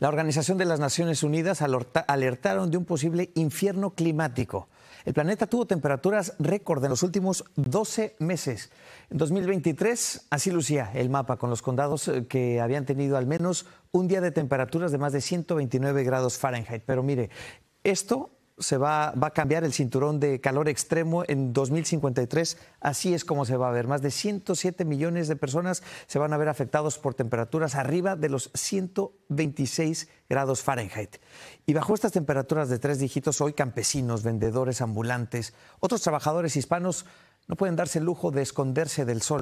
La Organización de las Naciones Unidas alertaron de un posible infierno climático. El planeta tuvo temperaturas récord en los últimos 12 meses. En 2023, así lucía el mapa, con los condados eh, que habían tenido al menos un día de temperaturas de más de 129 grados Fahrenheit. Pero mire, esto se va, a cambiar el cinturón de calor extremo en 2053. Así es como se va a ver. Más de 107 millones de personas se van a ver afectados por temperaturas arriba de los 126 grados Fahrenheit. Y bajo estas temperaturas de tres dígitos, hoy campesinos, vendedores ambulantes, otros trabajadores hispanos no pueden darse el lujo de esconderse del sol.